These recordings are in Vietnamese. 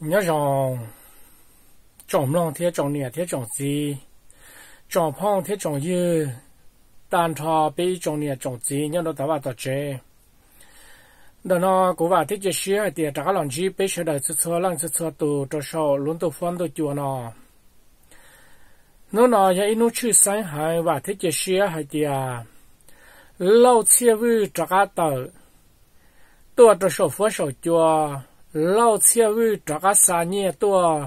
nhớ rằng trồng lòng thế trồng nè thế trồng gì trồng phong thế trồng dư đàn thọ bị trồng nè trồng gì nhớ nó tao vào tao chế đó nó cũng vào thế chế xí hay tiền trả lòng gì bị sửa đời sửa sửa lăng sửa sửa tù cho sổ luôn tù phân tù chùa nó nó nó giờ inu chữ sáng hay và thế chế xí hay tiền lâu chia vư trả tờ tôi cho sổ phó sổ chùa lâu chia vui cho các xã nhẹ tua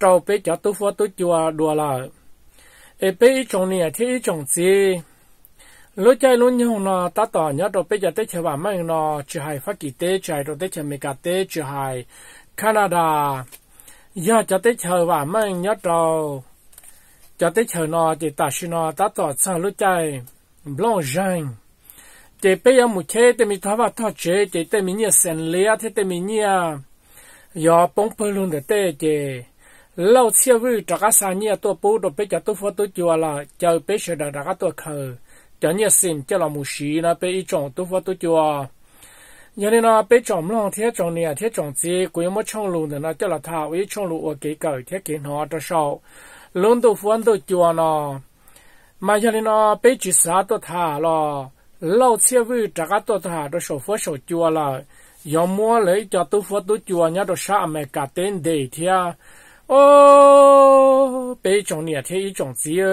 trâu bé cho tu phó tu chùa đùa là ê bé ít chồng nè thì ít chồng gì lúc chơi lúc nhau nó ta tỏ nhớ trâu bé cho tới chơi bà mấy nó chơi hay phát kỳ tế chỉ hay trâu tới chơi mấy cả tế chỉ hay Canada giờ cho tới chơi bà mấy nhớ trâu cho tới chơi nó thì ta xin nó ta tỏ sao lúc chơi blanc jean te pe ya muche te mi thava tho che te te mi nia sen le a te te mi nia yo pong pe lun de te che lâu chia vui trả cá sa nia to bố đồ pe cha to pho to chua la chờ pe sẽ đã đã to khờ cho nia sim cho là mu shi na pe i chong to pho to chua nhớ nên là pe chong long thế chong nia thế chong chi quý mo chong lun de na cho là thao ý chong lu ở kế cờ thế kiến họ cho sau lun to pho to chua nó mà cho nên là pe chỉ sa to thà lo lâu chia vư trả cái tổ thả đồ sổ phố sổ chùa là yo mua lấy cho tu phố tu chùa nhá đồ sa mẹ cả tên đề thia ô bé chồng nhà thế ý chồng gì ơ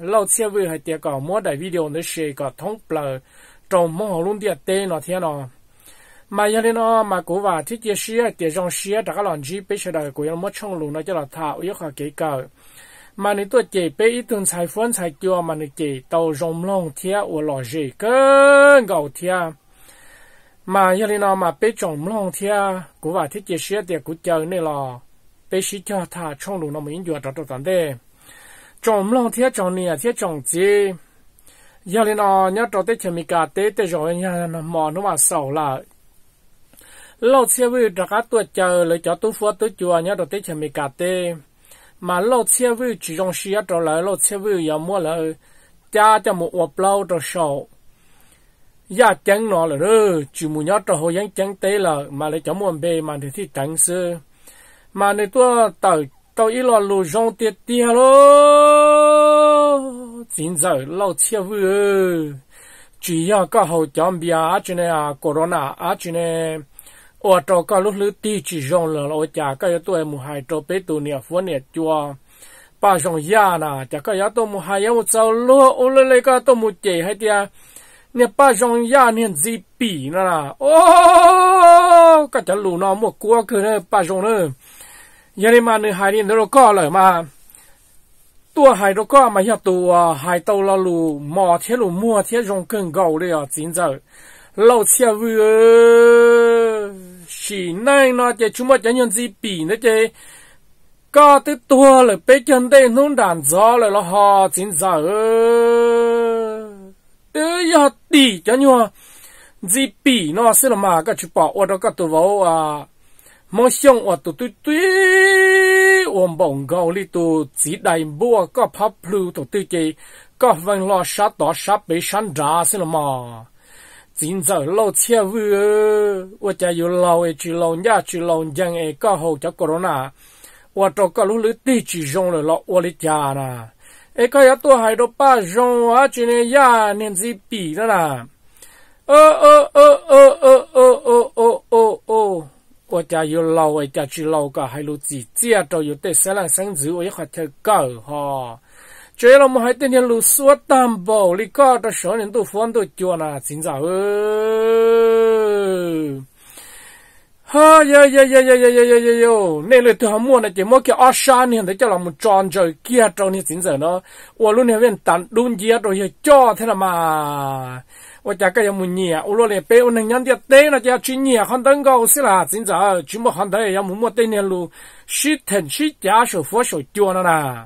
lâu chia vư hay tiệt cỏ mua đại video nữa sẽ có thông bờ trồng mua luôn tiệt tên nó thế nào mà giờ nó mà cố và thiết chia sẻ tiệt dòng sẻ trả cái lòn gì bé sẽ đời của nó mua trong luôn nó cho là thảo yếu khó kỹ cả mà nị tôi chỉ bé ít tuần sai phun sai kia mà nị chỉ tàu rồng long thia ở lò gì cơ gạo thia mà giờ này nào mà bị rồng long thia cũng phải thiết chế sửa để cũng chờ này lò bị sĩ cho thà trong lũ nó mình vừa trọt trọt tận đây rồng long thia rồng nè thia rồng gì giờ này nó nhớ trọt tới chemi cả tế tới rồi nhà mò nó mà sầu là lâu xe với đặt cá tôi chờ lấy cho tôi phua tôi chùa nhớ trọt tới chemi cả tế mà lo chia với chỉ trong sự trở lại lo chia với giờ mua lại cha cho một hộp lâu đó sầu ya chẳng nó là đó chỉ muốn nhớ cho hồi chẳng tế là mà lại cho muốn bề mà thì thì chẳng sư mà này tôi tàu tàu ít lo lù rong tiệt tiệt lo chính giờ lo chia với chỉ ya có hậu chọn bia à chuyện này à corona à chuyện này ô trò có lúc lư ti chỉ rong là ô chả cái yếu tố mù hai trò bế tù nè phun nè chua ba rong ya nà chả cái yếu tố mù hai yếu sao lúa ô lê lê cái tố mù chè hay tiê nè ba rong ya nè gì bì nà nà ô cái chả lù nó mù cua cứ nè ba rong nè giờ đi mà nè hai đi nó có lời mà tua hai đó có mà hiện tua à, hai tàu là lù mò thế lù mua thế rong cơn gầu đấy à chính giờ lâu xe vừa chỉ nay nó chơi chúng mà chơi nhân gì bì nó chơi có thứ tua là bé chân đây nó đàn gió là nó họ chính giờ tớ giờ tỉ cho nhau gì bì nó sẽ là mà các chú bảo ở đó các tụ vào à mong xong ở tu tu tu, ôm bồng gạo li tụ chỉ đại bùa có pháp lưu tụ tu chơi có văn vâng lo sát đó sát bế sáng ra sẽ là mà xin giờ lâu chia vư ủa cha lâu ấy chỉ lâu nhà chỉ lâu dân ấy có hậu cho corona ủa cho có lúc lứa tí chỉ rong rồi lọ ủa lý cha nè ấy có yếu tố hai đô ba rong á chỉ nên ya nên gì đó nè ơ ơ ơ ơ ơ ơ ơ ơ ơ ơ ủa cha yêu lâu ấy cha lâu cả hai lứa gì chia cho yêu tê sẽ là sáng dữ ấy khó chơi cỡ ho chế là một hai tên nhân lụt suốt tam bộ lý có ta sớm nên tôi phun tôi chùa là xin chào ha yo yo yo yo yo yo yo yo yo nên là tôi không muốn là chỉ mỗi cái cho là một tròn trời kia tròn như xin giờ nó ủa này bên tận đun gì rồi giờ cho thế là mà ủa chả cái một nhẹ ủa luôn này bé ủa này nhân tiệt là chả chuyện nhẹ không tấn cầu xí là xin giờ chỉ một không thấy là một một tên nhân lụt shit thành shit giả số phố số chùa nó nè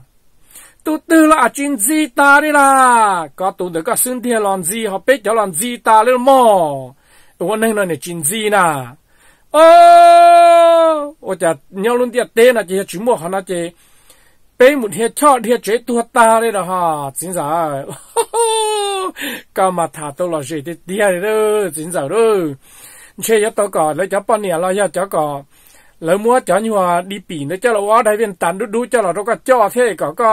tu tư là chuyên gì ta đi là có tu được có xuyên thiên làm gì họ biết cho làm gì ta lên mò tôi nên nói này chuyên gì nà ô ô chả nhau luôn tiệt tê là chỉ chú mò họ nói chỉ bê một hiệp cho hiệp chế tu ta đi là ha chính giả cái mà thà tôi là gì thì tiệt đó chính giả đó chơi cho tôi còn lấy cho bao nhiêu là cho cho còn แล้วมัวจอนว่าดีปีนะเจ้าละว่าได้เป็นตันดูดูเจ้าละเราก็เจ้าเท่ก็ก็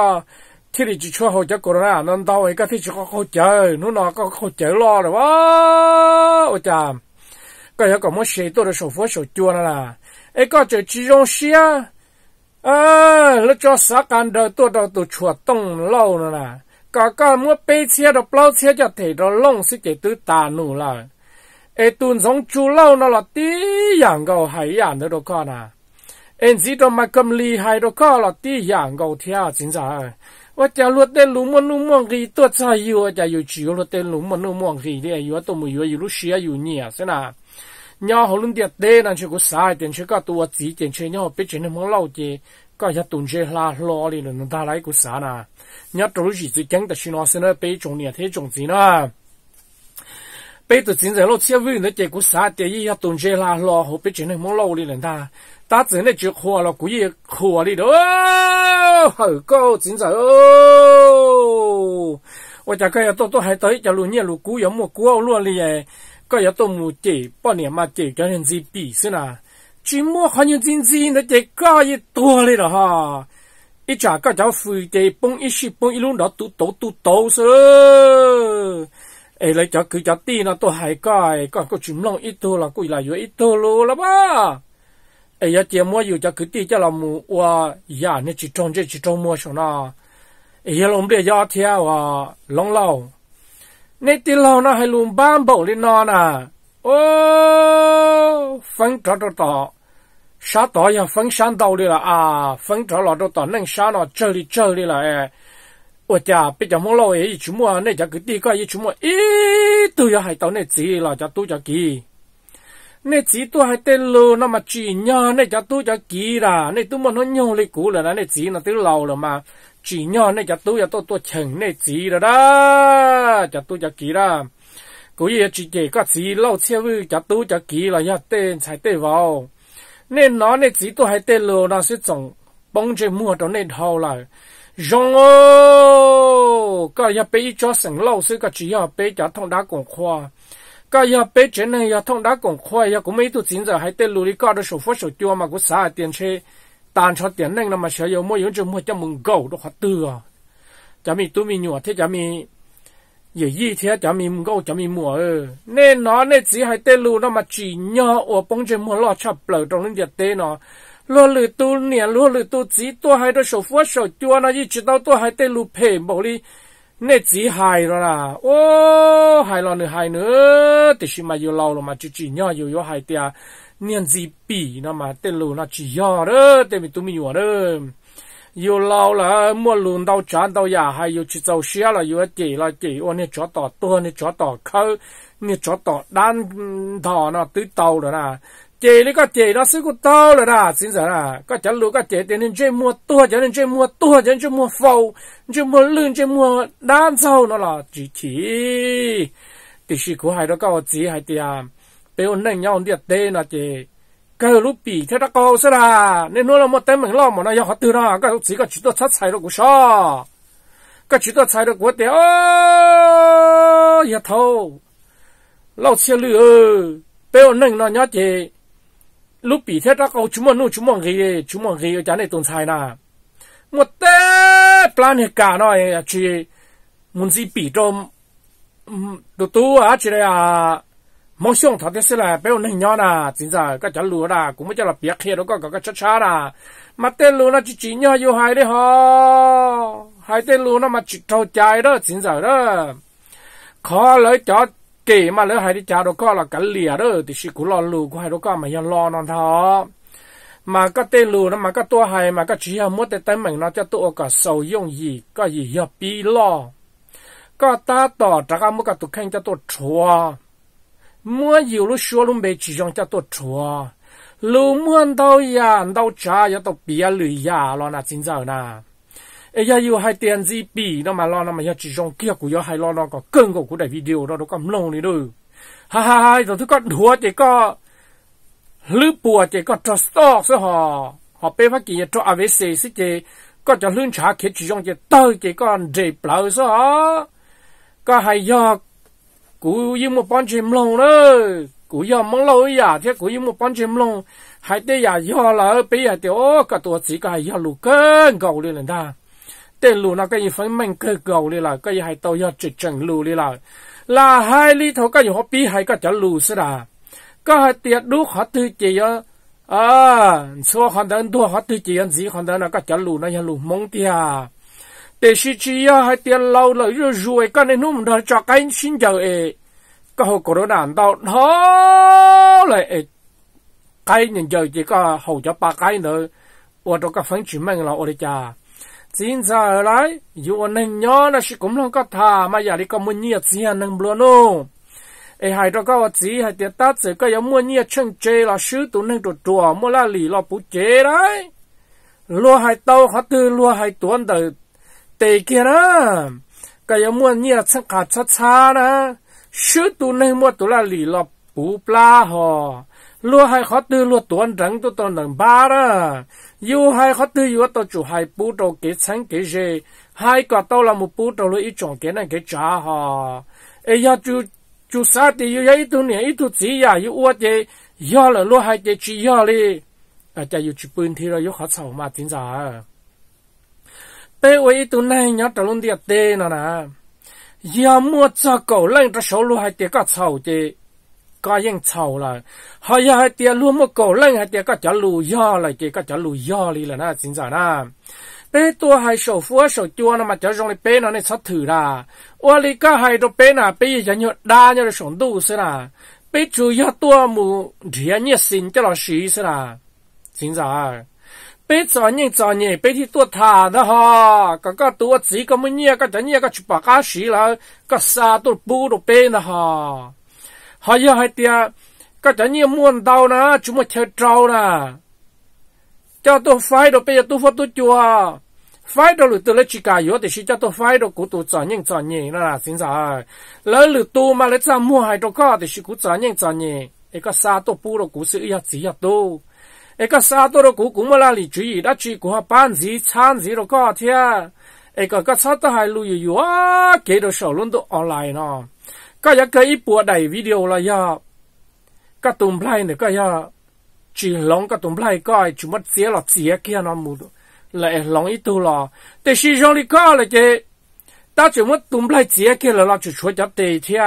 ที่ดิช่วยเขาจะกรณานั่นท่วไอ้ก็ที่จะเขาเจอนู่นน่ะก็เขาเจอรอเลยว้าโอ้จามก็ยังก็มั่วเสียตัวเราสูฟัวสูจวนั่นล่ะไอ้ก็จะจีจงเสียเออแล้วจะสักการเดินตัวเราตัวชัวต้องเล่านั่นล่ะ ก็ก็มั่วไปเสียเราเปล่าเสียจะเถิดเราลงสิเจตุตาหนูล่ะ ai tuần sống chú lâu nó là tí yàng gầu hay dạng nữa đâu con à em chỉ đâu mà cầm ly hay đâu có là tí yàng gầu theo chính giả và chả luật đến lũ mông lũ mông tôi chả yêu chả yêu chỉ mông lũ mông gì yêu tôi mới yêu yêu lúc xưa yêu nhẹ thế nhau họ luôn điệt đê là chỉ có sai tiền chỉ có tua chỉ tiền chỉ nhau biết chuyện không lâu chứ có nhà tuần chơi la lo đi rồi nó ta lấy của sao nà nhau trong lúc chỉ chẳng ta xin nó xin nó bị trồng nhà thế trồng gì bây giờ chính là lo chia vui nữa chỉ cũng sao thì ý 要懂些啦咯，好比真系冇捞你人 ta，但真系就火了，故意火你咯，好高真在哦。我大概要多多还到一路年路古有冇古奥落里诶，个要多冇地半年嘛地，叫人子比是啦。只么好像真真那地个也多哩了哈。一家个叫飞地蹦一时蹦一路那都都都都是。ấy lấy cho cứ cho tí nó tôi hay coi còn có chúng lòng ít thôi là cũng là vừa ít thôi luôn là ba ấy giờ chỉ mua dù cho cứ tí cho là mù wa ya nên chỉ trông chỉ trông mua cho nó ấy giờ lòng bây giờ theo à lòng lâu nên tí lâu nó hay luôn bám bầu lên nó nè ô phân trọ trọ trọ sáng tỏ ya phân sáng đi là à phân trọ lọ trọ trọ nên sáng nó chơi đi 我家比较忙碌，一出门那家个地个一出门，咦，都要还到那子了，家都家给。那子都还得了，那么几年那家都家给啦，那都没那鸟的过了啦，那子那都老了嘛，几年那家都要多多请那子了啦，家都家给啦。古也直接个子老车位家都家给了，要得才得 vào。那拿那子都还得了，那是种帮着摸到那头了。rong ô cái nhà bé cho sừng lâu xí cái chỉ nhà bé cho thông đá cũng khoa cái nhà bé trên này nhà thông đá cũng khoa nhà cũng mấy tụ chính giờ hay tên lùi cả đó số phốt số tiêu mà cũng xả tiền xe tàn cho tiền này là mà sợ yêu mỗi yếu chứ mua cho mừng gầu đó hoạt tư à chả mi tụi mi nhọ thế chả mi giờ y thế chả mi mừng gầu chả mi mua ơ nên nó nên chỉ hay tên lùi nó mà chỉ nhà ở bông trên mua lọ chập lở trong những giờ tê nó lo lử tu nè lo lử tu chỉ tua hai đôi 手扶手 tua nó chỉ tao tua hai tay lu phê bảo đi nè chỉ hai rồi là ô hai rồi nữa hai nữa thì xin mà yêu lâu rồi mà chỉ chỉ nhau yêu yêu hai tia niên gì bỉ nó mà tên lu nó chỉ nhau rồi, tên mình tụi mình nhỏ rồi, yêu lâu là mua lùn đâu chán đâu nhà hay yêu chỉ tàu xe là yêu chỉ là chỉ ô nè chó tỏ tua nè chó tỏ khâu nè chó tỏ đan thò nó tứ tàu rồi là chế nó có chế nó sư của tao là đó xin giờ là có chả lúa có chế tiền nên chơi mua tua cho nên chơi mua tua cho nên mua phâu chơi mua lươn chơi mua đan sâu nó là chỉ chỉ thì sự hai đó có chỉ hai tiền biểu nâng nhau đi tê là chế cái lúc bị thế đó câu sẽ là nên nó là một tên mình lo mà nó yêu cái chỉ có chỉ tôi sát sai nó cũng sao cái chỉ tôi sai nó cũng thế ô ya thâu lâu xe lừa biểu nâng nó nhớ lúc bị thế đó câu chúng mà nu chúng mà gì chúng mà gì ở chán này tồn tại na, một té plan hết cả nói à, chỉ muốn gì bị trong tụ tụ à chỉ à. là mong xong thật thế là bây giờ nhau na, chính ra các cháu lúa nà cũng mới cho là biết khi đó có các cháu cha nà mà tên lúa nó chỉ chỉ nhau yêu hai đi ho hai tên lúa nó mà chỉ thâu trái đó chính ra đó khó lấy cho kể mà lỡ hai đi cha đâu có là cả lìa đó thì chỉ cũng lo lù của hai đâu có mà giờ lo nó thọ mà cái tên lù nó mà cái tua hai mà cái chỉ là muốn tên tới mình nó cho tụi cả sầu dùng gì có gì giờ bi lo có ta tỏ trả cái mốt cái tụi khen cho tụi chua mua nhiều lúc xua lúc bị chỉ dùng cho tụi chua lù muốn đâu ya đâu cha, ya tụi bia lùi ya lo na chính giờ na ấy giờ yêu hai tiền gì bị nó mà lo nó mà giờ chỉ trong kia của giờ hay lo nó có cơn của của đại video đó nó còn lâu này đâu ha ha ha rồi thứ con đùa chỉ có lư bùa chỉ có trust stock số họ họ bé phát kỳ cho avc sĩ chỉ có cho lương trả khi chỉ trong chỉ tơ chỉ còn để blau số họ có hay giờ cú yêu một bọn chim lông nữa, cú yêu mong lâu ya thế cú yêu một bọn chim lông hai tay ya yêu là bây giờ thì ô cả tuổi chỉ cái yêu lục cân gầu lên là ta tên lù nó cái phần mình cơ cầu đi là cái hai tàu giờ chỉ chẳng lù đi là là hai lý thôi cái gì họ bị hai cái chả lù sẽ là có hai tiệt đu họ tự chỉ ở à số họ đơn đua họ tự chỉ ăn gì họ đơn là cái chả lù nó nhà lù mong tiệt, để suy chỉ ở hai tiệt lâu rồi rồi rồi cái này nó mình đã cho cái xin chờ ấy cái hồ corona đâu nó lại cái nhìn giờ chỉ có hồ cho ba cái nữa là ở 我都个分区门了，我的家。xin giờ ở lại dù nên nhớ là chỉ cũng không có thà mà giờ đi có muốn nhiệt gì anh nâng luôn luôn ai hai đó có gì hai tiệt tát sẽ có giống mua nhiệt chân chê là sứ tu nâng tụ chùa mua là lì là bút chế đấy lúa hai tàu họ tư lúa hai tuần từ tề kia đó cái giống mua nhiệt chân cả cha cha đó sứ tu nâng mua tụ là lì là bút pla họ lúa hai họ tư lúa tuần tu tụ tuần ba đó yêu hai khó tư yêu tao chủ hai bút đầu kế sáng kế gì hai quả tao là một bút đầu lối ít chọn kế này kế trả ha, ấy ya chú chú sa thì yêu ya ít tu nè ít tu chỉ ya yêu uất chế ya là lối hai chế chỉ ya đi à cha yêu chỉ bên thì là yêu khó sầu mà chính giả bé với ít tu này nhớ ta luôn điệp tê na na, ya mua cho cậu lên cho số lối hai chế có sầu chế có yên chầu là họ giờ hai tia luôn một cổ lên hai tia có chả lù do là kia có chả lù do đi là na chính giả na bé tua hai sổ phúa sổ chua nó mà chả rong lại bé nó này sát thử ra ô li có hai đồ bé nào bé gì chả nhột đa nhột sổ đủ xí bé chú ya tua mù rìa nhiệt xin cho nó xí xí là chính giả bé cho nhị cho nhị bé thì tua thà đó ha có có tua chỉ có mấy nhiêu có chả nhiêu có chụp bạc cá xí là có sa tua bu bé đó ha họ giờ hai tia có chả như muôn đau na chúng mà chơi trâu nà, cho tôi phái đồ bây giờ tôi phát tôi chùa phái đồ lụt tôi lấy chỉ cả yếu thì chỉ cho tôi phái đồ của tôi chọn những chọn nhẹ là xin rồi lấy lụt tôi mà lấy ra mua hai đồ có thì chỉ cũng chọn những chọn nhẹ cái có sa tôi bu đồ cũng sự yêu chỉ yêu tôi cái có sa tôi đồ cũng cũng mà là lý trí đã chỉ của họ bán gì chán gì đồ có thì, cái à. cái có sao tôi hay lùi yếu cái đồ sầu luôn đồ online nó ก็ยังเคยปวดใดวิดีโอละยาก็ตุ่มไพลเนี่ยก็ยาจีหลงก็ตุ่มไพลก็จุมัดเสียหลอดเสียแค่นอนมูดเลยหลงอีตัวหลอแต่ชีจงลีก็เลยเจตาจุมัดตุ่มไพลเสียแค่ละเราจุช่วยจับเตะเทีย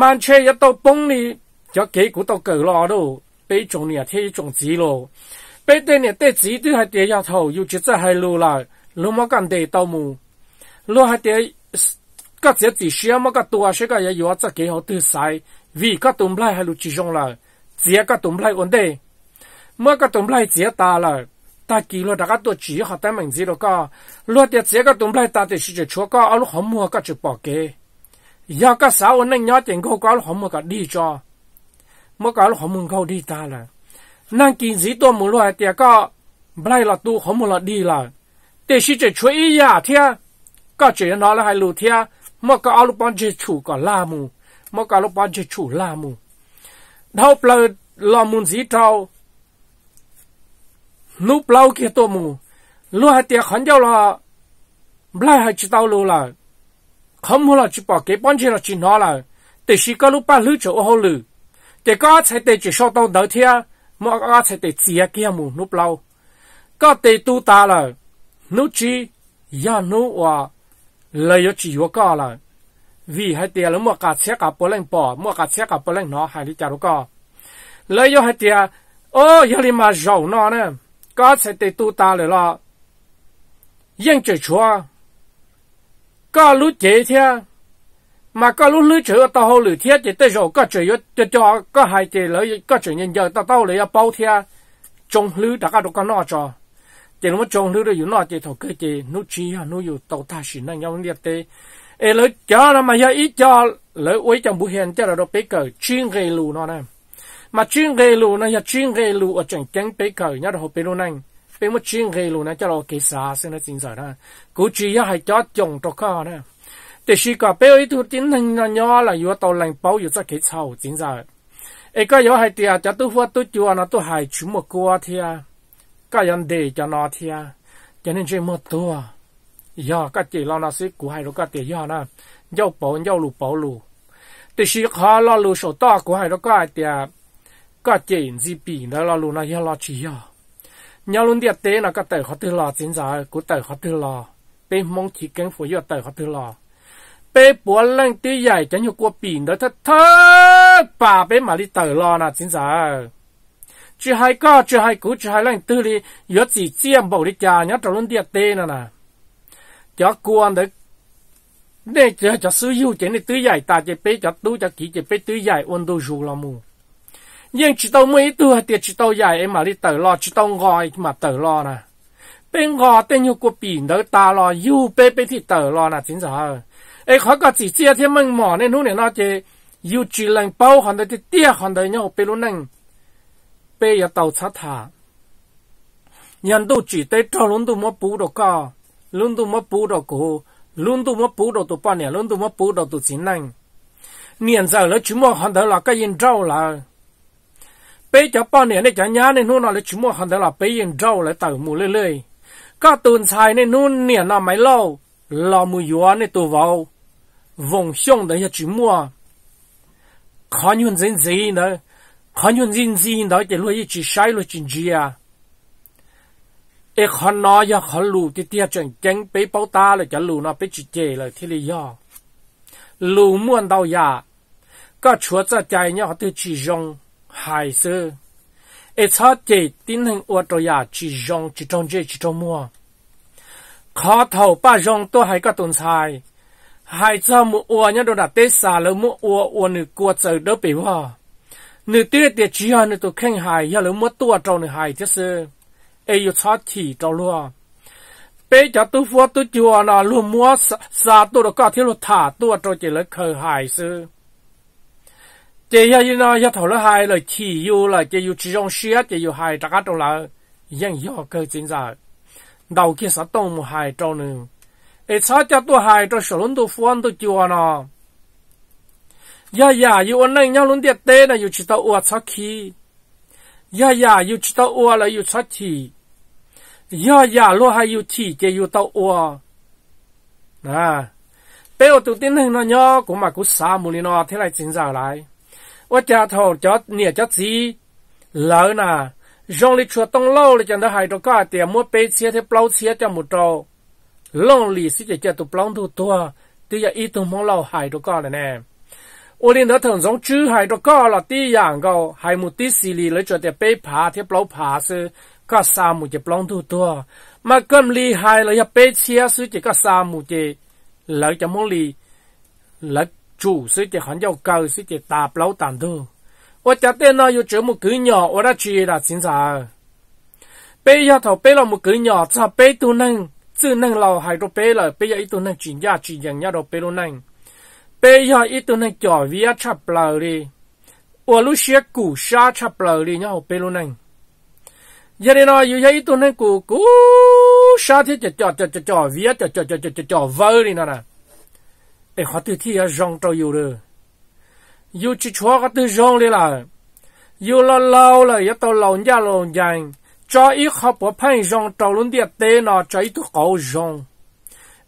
มันเชยยัดตัวปงนี่จะเกี่ยกูตัวเกิดรอดูไปจงเนี่ยเทียจงจีโลไปเตเนี่ยเตจีด้วยให้เตียยาเท่าอยู่จิตใจให้รู้ละรู้มากันเตะตัวมูรู้ให้เตียก็เสียจีเชียมันก็ตัวเชก็ยังอยู่จะเกี่ยวตื่นสายวีก็ตุ่มไล่ให้ลูกจีจงละเจียก็ตุ่มไล่อันเดเมื่อก็ตุ่มไล่เจียตาละตากี่ลูกแต่ก็ตัวจีเขาแต่เหมือนจีลูกก็ลูกเดียเจียก็ตุ่มไล่ตาเดียชิจะชัวก็เอาลูกหอมมัวก็จะปอกเกยาก็สาวอันนั้นยอดเจ๋งเขาก็เอาลูกหอมมัวก็ดีจอเมื่อก็เอาลูกหอมมึงเขาดีตาละนั่งกินจีตัวมือลูกเดียก็ไล่ละตัวหอมมัวละดีละเดียชิจะช่วยอีหยาเทียก็เจียนอละให้ลูกเทีย mà cả alo ban chế chủ cả la mù mà cả alo ban chế chủ la mù đâu bờ lo mù gì đâu núp lâu kia tô mù lúc hai tiệc hắn giao là lại hai chỉ tao lâu là không muốn là chỉ bỏ cái ban chế là chỉ nó là để chỉ có lúc ba lứa chỗ hậu lử để có thể để chỉ sau tao đỡ thia mà có thể để chia kia mù núp lâu có thể tu ta là nút chi ya nút hòa lấy chỉ có cỏ là vì hai tiền là mua cả xe cả bò lên bỏ mua cả xe cả bò lên nó hai lý chả được có lấy cho hai tiền ô giờ đi mà giàu nó nè có sẽ để tu ta rồi lo yên chơi chua có lúc chế thế mà có lúc lưới chữ tao hồ lưới thiết chỉ tới rồi có chữ cho cho có hai chế lấy có chữ nhân giờ tao tao lấy bao thế trong lưới đã có được con nó cho chỉ nó trồng thứ đó dù nó chỉ thổ cơ chỉ nó chỉ nó dù tàu ta xin năng nhau liệt tê ê lỡ cho nó mà giờ ít cho lỡ quấy trong buổi hẹn cho là nó bế cờ chuyên gây lù nó nè mà chuyên gây lù nó giờ chuyên gây lù ở chẳng chẳng bế cờ nhá đồ bế luôn anh. bế một chuyên gây lù nó cho nó kế xa xin nó chính sở nè cố chỉ giờ hay cho trồng tàu cơ nè để chỉ có bế ấy thu tiến hành nó nhỏ là dù tàu lành bao dù rất kế sâu chính sở ê có yếu hay à, cho tôi phua tôi chùa nó tôi hay chúng một cua thì à cái vấn đề cho nó thì cho nên chỉ một tua giờ cái chị lo nó sẽ của hai rồi cái chị giờ nó dâu bổ dâu lù bổ lù thì chỉ khó lo lù sổ to của hai rồi các chị các chị gì bị nó lo lù nó giờ lo chi giờ nhau luôn địa tế là cái tờ họ tự lo chính giả của tờ họ tự lo bên mong chỉ cần phải do tờ họ tự lo bên bố lên tí dài chẳng hiểu của biển đó thật thật bà bé mà đi tờ lo là chính giả chỉ hai cá chỉ hai cú chỉ hai lần tư li yếu chỉ chiêm bảo đi cha nhớ trong luôn tiệt tê nè nè cho quan được để cho cho sư yêu chỉ này tư giải ta chỉ bé cho tu cho kỹ chỉ bé tư giải ôn tu dù là mù nhưng chỉ tao mấy tu hay tiệt chỉ tao giải em mà đi tự lo chỉ tao gọi mà tự lo nè bên gò tên yêu của biển đỡ ta lo yêu bé bé thì tự lo nè chính giờ ấy khó cái chỉ chia thêm mình mỏ nên lúc này nó chỉ yêu chỉ lần bao hòn đời thì tia hòn đời nhau bé luôn nè bé ya tàu sát thả nhân đâu chỉ tới cho luôn tụ mất bù được cả luôn tụ mất bù được cổ luôn tụ mất bù được tụ ba nè luôn tụ mất bù được tụ chín năng, niên giờ là chúng mua hàng đó là cái yên rau là bé cho ba nè này cho nhá nên nó là chúng mua hàng đó là bé yên rau là tàu mù lê lê các tuần sai nên nó niên là mấy lâu là mua yuan này tụ vào vùng xong đấy là chúng mua khó nhun dính gì nữa họ nhún zin zin đó chỉ lối chỉ sai lối chỉ gì à ế họ nói ya à, họ lù thì tia à, chẳng chẳng bế bao ta là chả lù nó bế chỉ chê là thế lý do lù muôn ya có chúa cho chạy nhau họ chỉ rong hài sơ ế cho chê tin hình ua trò ya chỉ rong chỉ trong chê chỉ trong mua khó thầu ba rong tôi hay có tồn sai hai cho mua ua nhá đồ đặt tết xà lỡ mua ua ua nữ cua chờ đỡ bị hoa 你对点只要你都看海，要那么多找你海就是，哎有差体着了。bây giờ tôi phua tôi chùa à là luôn mua xa tôi được có thiếu luật thả tôi cho chỉ là khờ hài sư chỉ là như nó giờ thầu là hài là chỉ yêu là chỉ yêu chỉ trong xe chỉ yêu hài cả trong là dân do cơ chính giờ đầu kia sẽ tông một hài trong nữa ai sao cho tôi hài cho sáu lớn tôi phu, tôi chùa nó ya ya yu an nang nhau luôn tiệt tê là yu chỉ tao uất sắc khí ya ya yu chỉ tao uất là yu sắc khí ya ya lo hay yu chỉ chỉ yu tao uất à bây giờ tụi tin hình nó nhớ cũng mà cũng xa mù nó thế này chính giả lại và cha thầu cho nịa cho gì lỡ nà rong li chua tông lâu là chẳng đã hại to cả tiền mua bê chia thế plau chia cho một to. lông li xí chạy chạy tụi plau thu tua tuy giờ ít tụi mong lâu hại to cả này nè 我哋喺堂上主係到高落啲人個，係冇啲事理你做啲被爬啲 blow 爬是個沙漠嘅 blow 都多，乜咁厲害你一被車水嘅個沙漠嘅，你就冇理，你做水嘅很有教水嘅大 blow 蛋都，我覺得呢要做冇幾年，我都注意啦，先生，被一頭被落冇幾年，只被到能，只能留喺度被啦，被一度能轉呀轉人一度被到能。ปยอีตัวในจ่อเวียชับเปล่าเลยอวลุเชียกูชาชับเปล่าเลยเนาะไปลุนังยันนอยู่ยาอีตัวนใงกูกูชาที่จะจ่อจะจะจ่อเวียจะจ่อจะจะจะจ่อเวอร์นี่นะนะไอขาตื่ที่ยังจงตอยู่เลยอยู่ชิชัวก็ตัวจจงเลยล่ะอยู่ลาเล่าเลยยัตัวเล่าเนี่ยเล่ายังจ่ออีเขาปวดพันจงตัวลุนเดียเตนอจ่ออีตัวเขาจง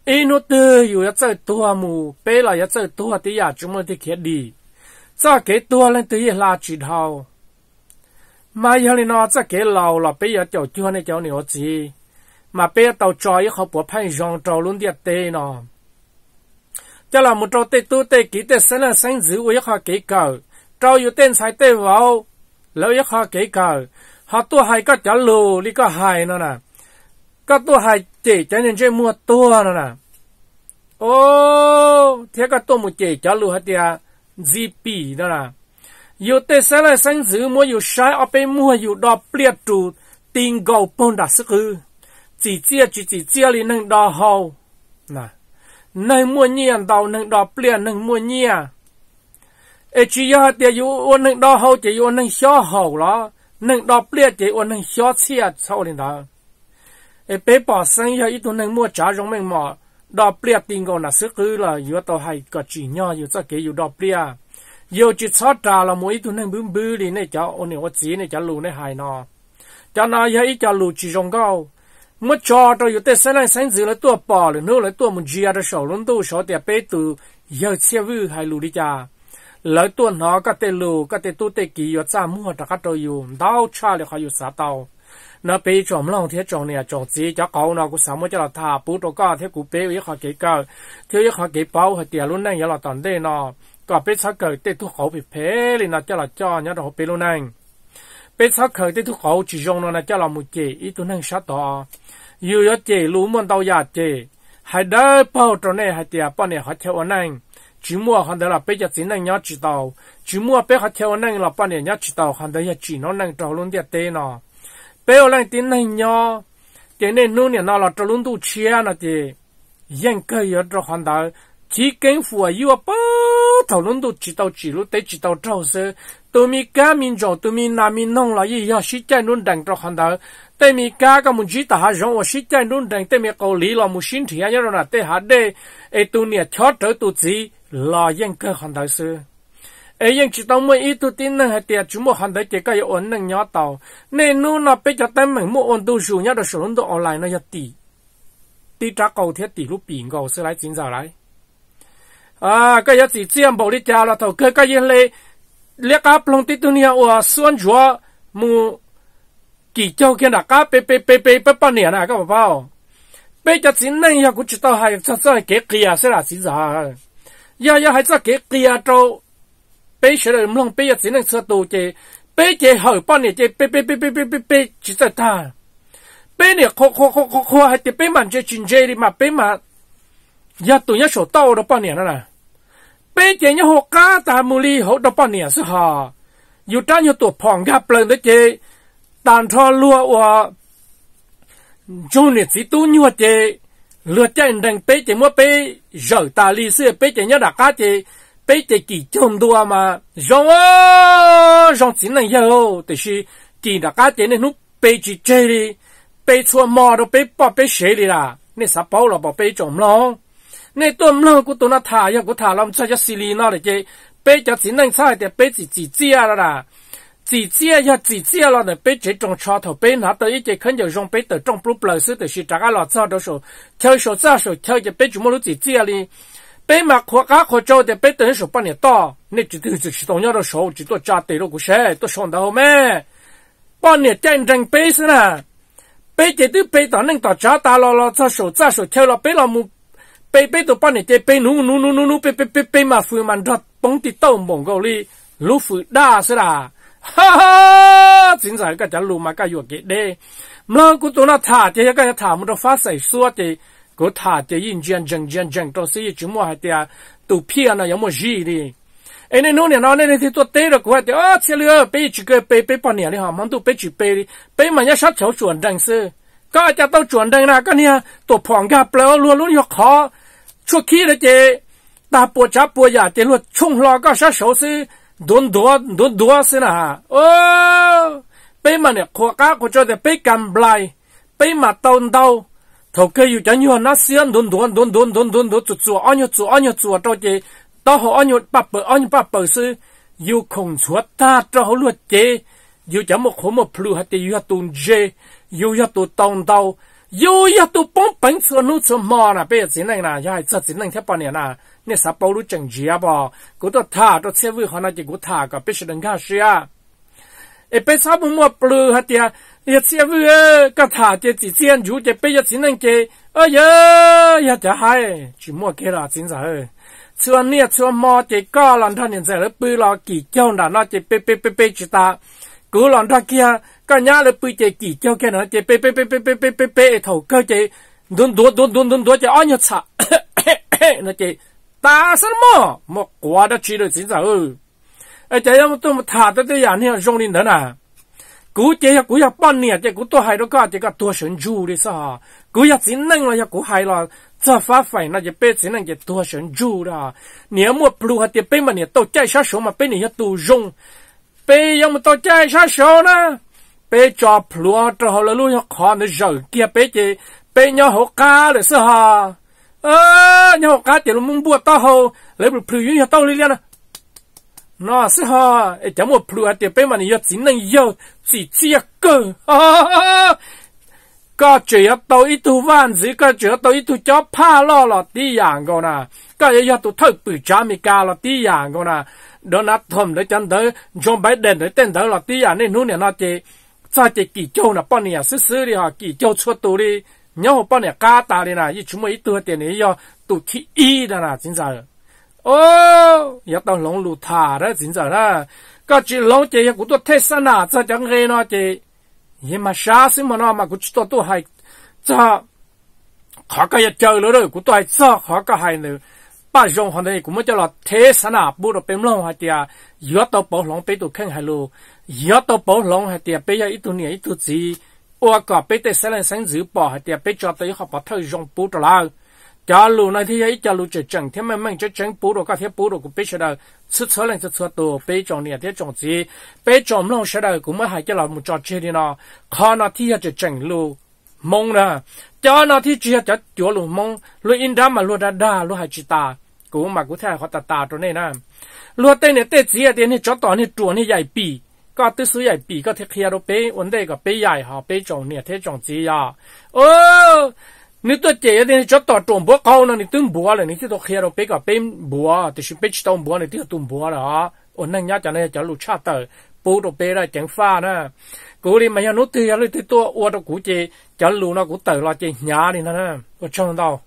一诺的有要这多么，本来要这多的呀，这么的开的，这给多人都也拉几套。mà giờ này nó sẽ à, kể lâu là bây giờ tiểu chưa này tiểu nhiều gì mà bây giờ tàu họ bỏ phải rong trò luôn địa tê nó là một trò tê tu tê kỹ sinh là sinh dữ ấy họ kỹ cờ trò yêu tên sai tê vào lâu họ kỹ cờ họ tu hai cái tiểu lù đi cái hai nó nè cái tu hai chỉ cho nên chơi mua to rồi nè ô thế cả to một chỉ cho luôn hết đi à GP đó là yêu tê sẽ là sáng giữ mua yêu sai ở bên mua yêu đo pleat trụ tiền gạo bông đã sức hư chỉ chia chỉ chỉ chia li nâng đo hầu nè nâng mua nhia đầu nâng đo pleat, nâng mua nhia ê chỉ yêu tê yêu ôn nâng đo chỉ yêu nâng xó hầu đó nâng đo pliệt chỉ ôn nâng xó chia sau này đó เอเป๋ปอสังยาอีตัวหนึ่งมั่วจ้ารงเม่งหมอดอเปลียติงก่อนนะซึงคือละอยู่ตัวให้ก็จียาออยู่จะเกีอยู่ดอเปลียอยจิตซอดตาละมวยตัวหนึ่งบึ้มบื้อลีในจ้าโอเนี่ยวัดสีในจ้าลู่ในหายนอจ้านายาอีจ้าลู่จีจงเก้าเมื่อจอตัวอยู่แต่เส้นั้นเส้นสือแล้วตัวปอหรือโน้แล้วตัวมันเจียจะสอลุนตัวสอเตียเป๋ตัวเยาเชี่ยวิให้ลู่ดีจ้าแล้วตัวหนอก็เตลูก็เตตู้เตกีอยู่จ้ามั่วตะกัดตัวอยู่ดาวชาเลยเขาอยู่สาเตา nó bị trộm lòng thế trộm này trộm gì cho cậu nó cũng sống cho là thả bút đồ cả thế cũng bé với họ kỹ cơ thế với họ kỹ bao họ tiền luôn này giờ là toàn đây nó có biết sao cởi tê thu khẩu bị phế thì nó cho là cho nhớ đồ bé luôn này biết sao cởi tê thu khẩu chỉ dùng nó là cho là một chỉ ít tu năng sát đó yêu yếu chỉ lú muốn đau giả chỉ hay đỡ bao trộn này hay tiền bao này họ theo anh anh chỉ mua hàng đó là bây giờ chỉ năng nhớ chỉ tàu chỉ mua bây họ theo anh anh là bao này nhớ chỉ tàu hàng đó giờ chỉ nó năng trộn luôn tiền tê nó 百二零的人员，今人弄历那了只龙都车啊，那的沿街一这行当，提根火啊，不，讨论都知道记录，得知道超市，都没街面桥都没拿面弄了一样，是沿街弄这行当。对面街个我们只在下巷，是沿街弄对面过里了，我们新田一路那底下嘞，哎，对面桥头都只老沿街行道是。ấy nhưng chỉ tao mới ít tu tin năng hay tiệt chúng một hòn đấy cả cái ổn năng nhỏ tàu nên nu nó bây giờ tên mình mua ổn tu sửa nhá được sửa luôn online nó nhất tỷ tỷ trả cầu thiết tỷ lúc biển cầu sẽ lại chính giờ lại à cái nhất tỷ chiêm bảo đi cha là thầu cái cái gì lấy liếc áp lòng tít tu nia ở xuân chúa mu kỳ châu kia đã cá bê bê bê bê bê pa nè nè các bạn bảo bây giờ chính năng ya cũng chỉ tao hay sao sao cái kia sẽ là chính giờ ya ya hay sao cái kia đâu เฉลยมลงเปยสินังเสือตูเจเปเจเฮาปอนเนี่ยเจเปเปเปเปเปเปเจิตตาเปเนี่ยโคโคโคโคโคให้เปเปมันเจจินเจริมาเปมายาตุยาโฉต้าดอป้อปเนี่ยนั่นแหละเปเจเนี่ยหกกาตามูลีหกดอป้อปเนี่ยสหอยู่ด้านอยู่ตัวผ่องกับเปลืองเจตานทอลัวว่าจูเนี่ยสิตูนี่ว่าเจเลือดใจแดงเปเจเมื่อเปเจอตาลีเสือเปเจเนี่ยดักกาเจ bây giờ chỉ chôm đua mà rong ơ chỉ này yêu thì là chỉ là cái tiền nó bây chỉ chơi đi bây mò đâu bây bỏ bây xế đi là nên sao bảo là bỏ bây chồng lo nên tôi lo của tôi nó thà làm sao cho xì lì nó để chơi bây giờ chỉ nên sai thì bây chỉ chỉ chia rồi là chỉ chia ya chỉ chia là nên bây chỉ trồng cho thầu bây nó tới cái khẩn giờ rong bây trồng blue blue sự thì là cái lo sao đó số theo số sao số theo cái bây chúng nó chỉ chia đi 背马可大可照的，背东西不把你打，你只多只只多尿了烧，只多家堆了故事，都上到后面，把你电灯背死呢。背的都背倒，恁倒家打老了，只手扎手跳了背老母，背背都把你跌，背努努努努努背背背背马飞蛮多，蹦地道蒙高哩，路飞大死啦！哈哈！现在个条路嘛个有给的，那古多那塔子也个只塔木头发财说的。có thả tiền yên chân chân chân chân trong sự chúng mua hai tiền tụ pia nó giống một gì đi ấy nên nó nó nên thì tôi tê rồi của tiền ơ xe lừa bây chỉ cái bây bây bao nhiêu đi họ mong tụ bây chỉ bây bây mà nhớ sát cháu chuẩn đằng sư có cha tao chuẩn đằng nào cái nha tụ phòng gặp lỡ luôn luôn học khó chua khi là chứ ta bùa chả bùa giả chứ luôn chung lo có sát cháu sư đốn đúa đốn đúa sư nà ô bây mà nè khó cá của cho thì bây cầm lại bây mà tao đâu thầu kê yêu chẳng như nó xiên đồn đồn đồn đồn đồn đồn đồn chuột chuột anh chuột anh chuột cho chị ta họ anh bắp bờ anh bắp bờ sư yêu không chuột ta cho họ luật chế yêu chẳng một khổ một plu hay yêu tụn dê yêu yêu tụn tông đầu yêu yêu tụn bông bánh chuột nút chuột mò nè bây giờ này nè ya giờ này theo bao nhiêu nè nè sao bao lúc chẳng gì à bò cái đó thà đó xe vui họ nói cái đó thà cái, bây giờ đừng khác gì à เอเป็ดสาวมึงมาปลือฮะเตีย一些个个他的之间如的被一只能给，哎呀，一只海，就莫给了真在。chưa nia chưa mò thì có lần thân nhận giải lớp bư lo kỳ châu là nó thì bê bê bê bê chỉ ta cứ lần thân kia cả nhà lớp bư thì kỳ châu kia nó thì bê bê bê bê bê bê bê bê thầu cơ thì đun đun đun đun đun đun thì ăn nhật nó thì ta sân mò một quả đã chỉ được chính giải ừ ai chạy em tôi mà thả tới đây nhà này rong 古这呀古要半年，这古多还多个这个多神主的噻，古要只能了，要古还了，这发费那就别只能就多神主了。你要么不如还得别嘛，你到这啥时候嘛，别你要都用，别要么到这啥时候呢？别抓不落，只好了路要看你手机，别这别要好干的是哈。ờ nhau cá tiền luôn muốn bùa tao hầu lấy một phiếu như tao lên nè nó sẽ ho ấy chẳng một plua tiền bên mà nhiều chỉ năng yêu chỉ chia cơ có chuyện đâu ít tu văn gì có chuyện đâu ít tu cho pa lo lo tí dạng cơ nè có gì tu thâu cha mi ca lo tí dạng cơ nè đó nát thầm để chân tới trong bãi đền để tên tới lo tí dạng nên nút này nó chỉ cho chỉ kỳ châu nè bọn này xứ xứ đi họ kỳ châu xuất tu đi nhớ bọn này cá ta đi nè như chúng mày ít tu tiền này do tu thi y đó nè chính sao ô giờ tao lòng lù thả đó chính giờ đó cái chuyện lòng chị cũng tôi thấy sao nào cho chẳng nghe nó chị nhưng mà sao xí mà nó mà cũng tôi tôi hay cho khó cái giờ chơi nữa rồi cũng tôi cho khó cái hay nữa ba rong hoàn đây cũng mới cho là thế sao nào bù được bém lòng hay chị à giờ bảo lòng bây tôi khen hay luôn giờ tao bảo lòng hay chị à? bây giờ ít tuổi này ít tuổi gì 我个别的三人三日吧，还得别觉得一下把头让不着了。จาลูนที่ยจาลูจะจังที่มันมันจะจังปูโรก็เทปูโรกูไปชดสุดสุดเลยสุดสุดตัวไปจังเนี่ยเทจังจีไปจังลงเชดกูไม่หายใจเราไม่จอดเชื่อีนาะขาน้าที่จะจังลูมงนะจาน้าที่จะจะจัวลูมงลูอินดามาลูดาดาลูหายจิตากูมากูแท้ขอตาตาตัวนี้นะลูเต้เนี่ยเต้เสียเต้เนี่ยจอดต่อเนี่ยตัวนี่ใหญ่ปีก็ตื้อสุใหญ่ปีก็เทเคียร์เราไปวันเด็กก็ไปใหญ่ฮะไปจงเนี่ยเทียจงจีอ่ะโอ้ nếu tôi chạy thì cho tao trộm búa câu nó thì tung búa này thì tôi khéo đó bé cả bé búa thì xin bé tao búa này thì tung búa là ổn năng nhá cho nên cho lục cha tới, bố đồ bé ra chẳng pha nữa cú đi mà nhà nó thì nhà nó từ tôi uo đó cú chị cho lù nó cú tới là chị nhá đi nó nè tôi cho đâu